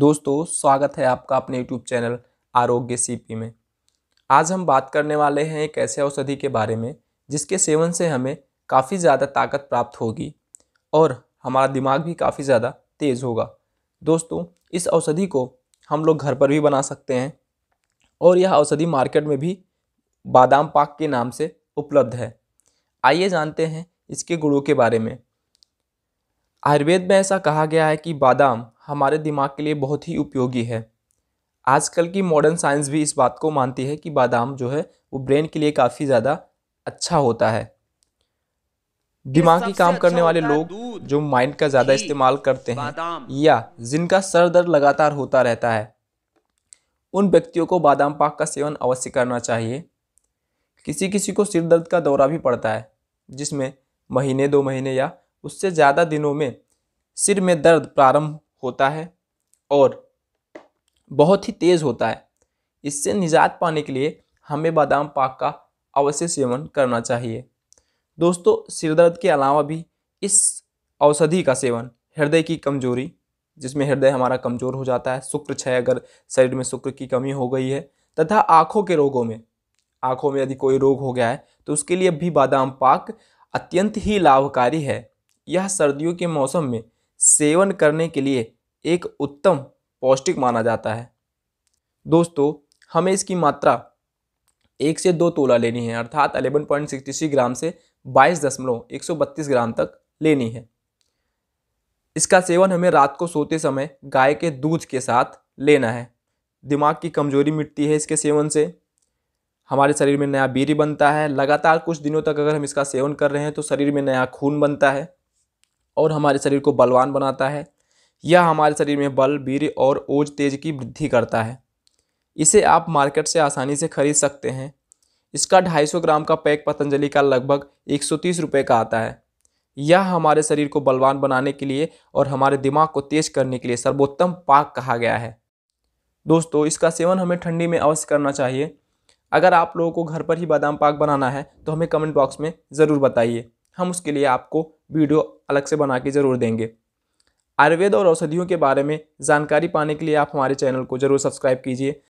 दोस्तों स्वागत है आपका अपने यूट्यूब चैनल आरोग्य सीपी में आज हम बात करने वाले हैं एक ऐसे औषधि के बारे में जिसके सेवन से हमें काफ़ी ज़्यादा ताकत प्राप्त होगी और हमारा दिमाग भी काफ़ी ज़्यादा तेज़ होगा दोस्तों इस औषधि को हम लोग घर पर भी बना सकते हैं और यह औषधि मार्केट में भी बादाम पाक के नाम से उपलब्ध है आइए जानते हैं इसके गुणों के बारे में आयुर्वेद में ऐसा कहा गया है कि बादाम हमारे दिमाग के लिए बहुत ही उपयोगी है आजकल की मॉडर्न साइंस भी इस बात को मानती है कि बादाम जो है वो ब्रेन के लिए काफ़ी ज़्यादा अच्छा होता है दिमाग की काम अच्छा करने वाले लोग जो माइंड का ज़्यादा इस्तेमाल करते हैं या जिनका सर दर्द लगातार होता रहता है उन व्यक्तियों को बादाम पाक का सेवन अवश्य करना चाहिए किसी किसी को सिर दर्द का दौरा भी पड़ता है जिसमें महीने दो महीने या उससे ज़्यादा दिनों में सिर में दर्द प्रारंभ होता है और बहुत ही तेज़ होता है इससे निजात पाने के लिए हमें बादाम पाक का अवश्य सेवन करना चाहिए दोस्तों सिरदर्द के अलावा भी इस औषधि का सेवन हृदय की कमजोरी जिसमें हृदय हमारा कमज़ोर हो जाता है शुक्र क्षय अगर शरीर में शुक्र की कमी हो गई है तथा आँखों के रोगों में आँखों में यदि कोई रोग हो गया है तो उसके लिए भी बादाम पाक अत्यंत ही लाभकारी है यह सर्दियों के मौसम में सेवन करने के लिए एक उत्तम पौष्टिक माना जाता है दोस्तों हमें इसकी मात्रा एक से दो तोला लेनी है अर्थात 11.63 ग्राम से बाईस दशमलव एक सौ बत्तीस ग्राम तक लेनी है इसका सेवन हमें रात को सोते समय गाय के दूध के साथ लेना है दिमाग की कमजोरी मिटती है इसके सेवन से हमारे शरीर में नया बीरी बनता है लगातार कुछ दिनों तक अगर हम इसका सेवन कर रहे हैं तो शरीर में नया खून बनता है और हमारे शरीर को बलवान बनाता है यह हमारे शरीर में बल वीर और ओज तेज की वृद्धि करता है इसे आप मार्केट से आसानी से खरीद सकते हैं इसका 250 ग्राम का पैक पतंजलि का लगभग एक सौ का आता है यह हमारे शरीर को बलवान बनाने के लिए और हमारे दिमाग को तेज करने के लिए सर्वोत्तम पाक कहा गया है दोस्तों इसका सेवन हमें ठंडी में अवश्य करना चाहिए अगर आप लोगों को घर पर ही बादाम पाक बनाना है तो हमें कमेंट बॉक्स में ज़रूर बताइए हम उसके लिए आपको वीडियो अलग से बना के ज़रूर देंगे आयुर्वेद और औषधियों के बारे में जानकारी पाने के लिए आप हमारे चैनल को ज़रूर सब्सक्राइब कीजिए